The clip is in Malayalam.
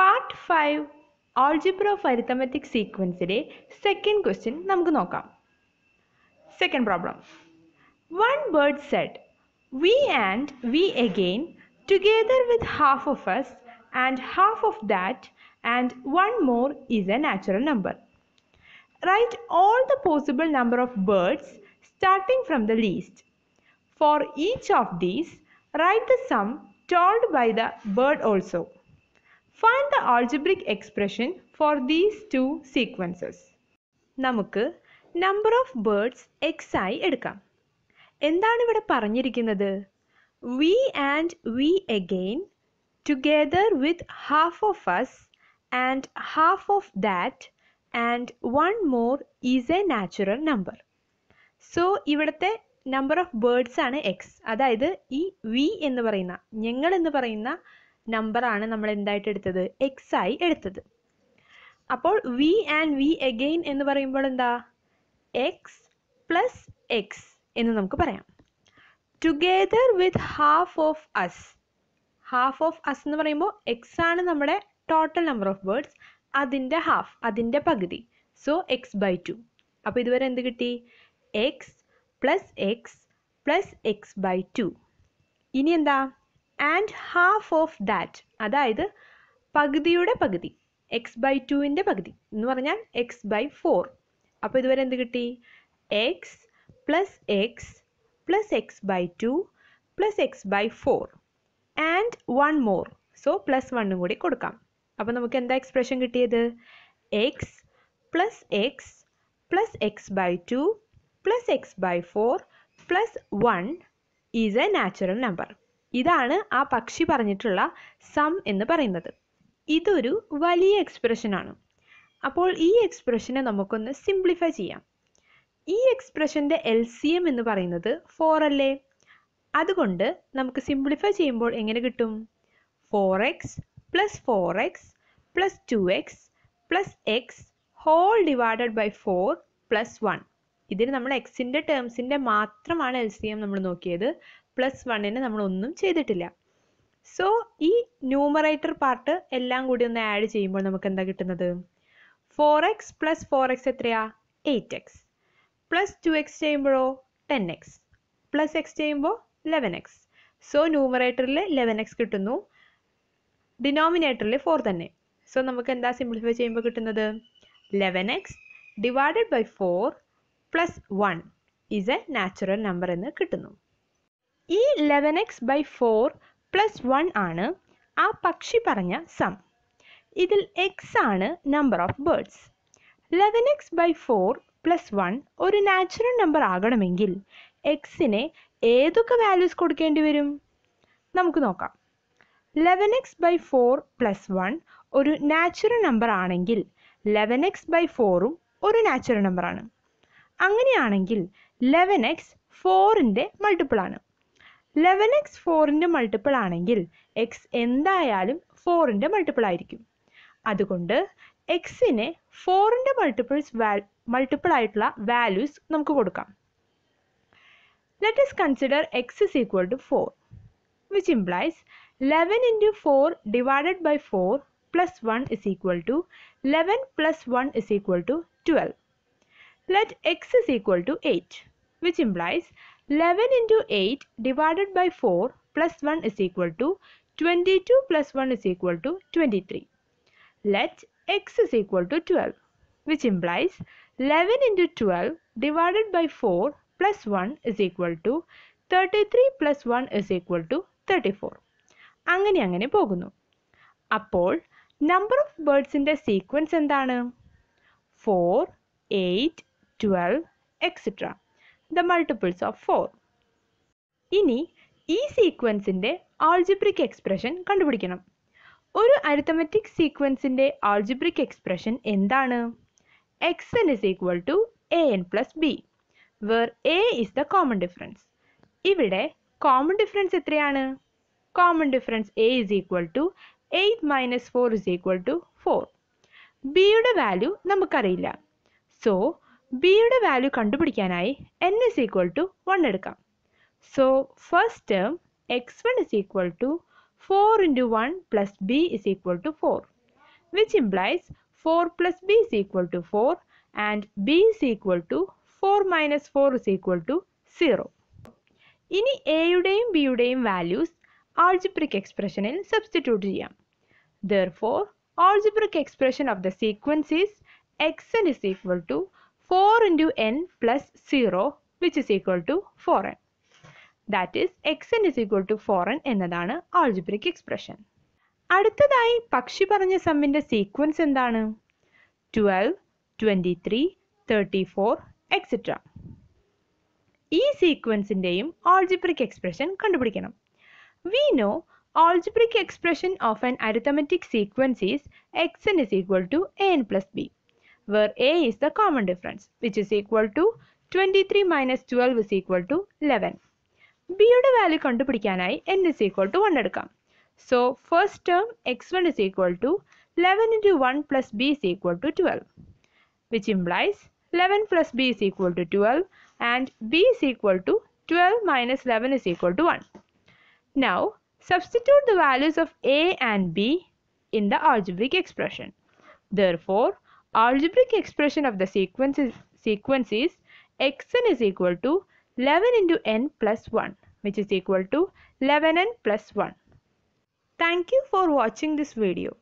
Part five algebra of arithmetic സീക്വൻസിലെ സെക്കൻഡ് ക്വസ്റ്റ്യൻ നമുക്ക് നോക്കാം second problem one bird set V and V again together with half of S and half of that and one more is a natural number right all the possible number of birds starting from the least for each of these right the sum told by the bird also algebraic expression for these two sequences നമുക്ക് നമ്പർ ഓഫ് ബേർഡ്സ് എക്സ് ആയി എടുക്കാം എന്താണ് ഇവിടെ പറഞ്ഞിരിക്കുന്നത് V and V again together with half of us and half of that and one more is a natural number so ഇവിടുത്തെ നമ്പർ ഓഫ് ബേർഡ്സ് ആണ് എക്സ് അതായത് ഈ വി എന്ന് പറയുന്ന ഞങ്ങൾ എന്ന് പറയുന്ന നമ്പറാണ് നമ്മൾ എന്തായിട്ട് എടുത്തത് എക്സ് ആയി എടുത്തത് അപ്പോൾ വി ആൻഡ് വി അഗെയിൻ എന്ന് പറയുമ്പോൾ എന്താ എക്സ് പ്ലസ് എക്സ് എന്ന് നമുക്ക് പറയാം together with half of us half of us എന്ന് പറയുമ്പോൾ എക്സ് ആണ് നമ്മുടെ ടോട്ടൽ നമ്പർ ഓഫ് വേർഡ്സ് അതിൻ്റെ ഹാഫ് അതിൻ്റെ പകുതി സോ എക്സ് ബൈ ടു അപ്പോൾ ഇതുവരെ എന്ത് കിട്ടി X plus X plus X by two ഇനി എന്താ ആൻഡ് ഹാഫ് ഓഫ് ദാറ്റ് അതായത് പകുതിയുടെ പകുതി എക്സ് ബൈ ടുവിൻ്റെ പകുതി എന്ന് പറഞ്ഞാൽ എക്സ് ബൈ ഫോർ അപ്പോൾ ഇതുവരെ എന്ത് കിട്ടി X plus X plus X by two plus X by four and one more so plus വണ്ണും കൂടി കൊടുക്കാം അപ്പോൾ നമുക്ക് എന്താ എക്സ്പ്രഷൻ കിട്ടിയത് X plus X plus X by two plus X by four plus one is a natural number ഇതാണ് ആ പക്ഷി പറഞ്ഞിട്ടുള്ള സം എന്ന് പറയുന്നത് ഇതൊരു വലിയ എക്സ്പ്രഷനാണ് അപ്പോൾ ഈ എക്സ്പ്രഷനെ നമുക്കൊന്ന് സിംപ്ലിഫൈ ചെയ്യാം ഈ എക്സ്പ്രഷൻ്റെ എൽ സി എം എന്ന് പറയുന്നത് ഫോർ അല്ലേ അതുകൊണ്ട് നമുക്ക് സിംപ്ലിഫൈ ചെയ്യുമ്പോൾ എങ്ങനെ കിട്ടും four X plus four X plus two X plus X whole divided by four plus one ഇതിന് നമ്മൾ എക്സിൻ്റെ ടേംസിൻ്റെ മാത്രമാണ് എൽ സി എം നമ്മൾ നോക്കിയത് പ്ലസ് വണ്ണിന് നമ്മൾ ഒന്നും ചെയ്തിട്ടില്ല സോ ഈ ന്യൂമറേറ്റർ പാർട്ട് എല്ലാം കൂടി ഒന്ന് ആഡ് ചെയ്യുമ്പോൾ നമുക്ക് എന്താ കിട്ടുന്നത് four X plus four X എത്രയാ eight X plus two X ചെയ്യുമ്പോഴോ ടെൻ എക്സ് പ്ലസ് എക്സ് ചെയ്യുമ്പോൾ ലെവൻ എക്സ് സോ ന്യൂമറേറ്ററിൽ ലെവൻ എക്സ് കിട്ടുന്നു ഡിനോമിനേറ്ററിൽ ഫോർ തന്നെ സോ നമുക്ക് എന്താ സിംപ്ലിഫൈ ചെയ്യുമ്പോൾ കിട്ടുന്നത് eleven X divided by four plus one is a natural number എന്ന് കിട്ടുന്നു ഈ eleven X by four plus one ആണ് ആ പക്ഷി പറഞ്ഞ സം ഇതിൽ എക്സ് ആണ് number of birds eleven X by four plus one ഒരു നാച്ചുറൽ നമ്പർ ആകണമെങ്കിൽ എക്സിനെ ഏതൊക്കെ വാല്യൂസ് കൊടുക്കേണ്ടി വരും നമുക്ക് നോക്കാം eleven X by four plus one ഒരു നാച്ചുറൽ നമ്പർ ആണെങ്കിൽ ലെവൻ എക്സ് ബൈ ഫോറും ഒരു നാച്ചുറൽ നമ്പറാണ് അങ്ങനെയാണെങ്കിൽ ലെവൻ എക്സ് ഫോറിൻ്റെ മൾട്ടിപ്പിൾ ആണ് ലെവൻ എക്സ് ഫോറിൻ്റെ മൾട്ടിപ്പിൾ ആണെങ്കിൽ എക്സ് എന്തായാലും ഫോറിൻ്റെ മൾട്ടിപ്പിൾ ആയിരിക്കും അതുകൊണ്ട് എക്സിന് ഫോറിൻ്റെ മൾട്ടിപ്പിൾസ് വാ മൾട്ടിപ്പിൾ ആയിട്ടുള്ള വാല്യൂസ് നമുക്ക് കൊടുക്കാം let's consider X is equal to four which implies eleven into four divided by four plus one is equal to eleven plus one is equal to twelve let x is equal to 8 which implies 11 into 8 divided by 4 plus 1 is equal to 22 plus 1 is equal to 23. Let x is equal to 12 which implies 11 into 12 divided by 4 plus 1 is equal to 33 plus 1 is equal to 34. അങ്ങനെ അങ്ങനെ പോകുന്നു അപ്പോൾ നമ്പർ in the sequence എന്താണ് 4, 8, 12, etc. The multiples of 4. ഇനി ഈ സീക്വൻസിൻ്റെ ആൾജിബ്രിക് എക്സ്പ്രഷൻ കണ്ടുപിടിക്കണം ഒരു അരിത്തമെറ്റിക് സീക്വൻസിൻ്റെ ആൾജിബ്രിക് എക്സ്പ്രഷൻ എന്താണ് X N is equal to A N plus B where A is the common difference ഇവിടെ കോമൺ ഡിഫറൻസ് എത്രയാണ് common difference A is equal to eight minus four is equal to four ബിയുടെ വാല്യൂ നമുക്കറിയില്ല സോ b value വാല്യൂ കണ്ടുപിടിക്കാനായി n is equal to 1 എടുക്കാം so first term x1 is equal to 4 into 1 plus b is equal to 4 which implies 4 plus b is equal to 4 and b is equal to 4 minus 4 is equal to 0 ഇനി a യുടെയും b യുടെയും വാല്യൂസ് ആൾജിബ്രിക് എക്സ്പ്രഷനിൽ സബ്സ്റ്റിറ്റ്യൂട്ട് ചെയ്യാം therefore algebraic expression of the sequence is xn is equal to four into N plus zero which is equal to four N that is N is equal to four N എന്നതാണ് ആൾജിബ്രിക് എക്സ്പ്രഷൻ അടുത്തതായി പക്ഷി പറഞ്ഞ സമ്മിൻ്റെ സീക്വൻസ് എന്താണ് twelve twenty three thirty four etcetera ഈ സീക്വൻസിൻ്റെയും ആൾജിബ്രിക് എക്സ്പ്രഷൻ കണ്ടുപിടിക്കണം we know algebraic expression of an arithmetic sequence is X N is equal to A N plus B where a is the common difference which is equal to 23 minus 12 is equal to 11 b yoda value kandu n is equal to 1 edukkaam so first term x1 is equal to 11 into 1 plus b is equal to 12 which implies 11 plus b is equal to 12 and b is equal to 12 minus 11 is equal to 1 now substitute the values of a and b in the algebraic expression therefore algebraic expression of the sequence is, sequence is xn is equal to 11 into n plus 1 which is equal to 11n plus 1. Thank you for watching this video.